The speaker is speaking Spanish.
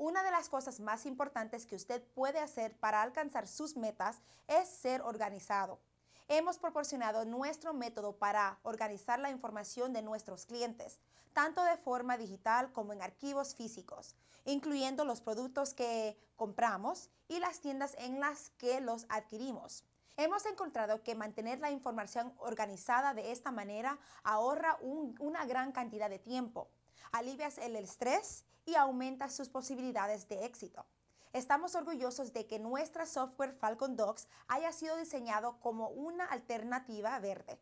Una de las cosas más importantes que usted puede hacer para alcanzar sus metas es ser organizado. Hemos proporcionado nuestro método para organizar la información de nuestros clientes, tanto de forma digital como en archivos físicos, incluyendo los productos que compramos y las tiendas en las que los adquirimos. Hemos encontrado que mantener la información organizada de esta manera ahorra una gran cantidad de tiempo alivias el estrés y aumentas sus posibilidades de éxito. Estamos orgullosos de que nuestra software Falcon Docs haya sido diseñado como una alternativa verde.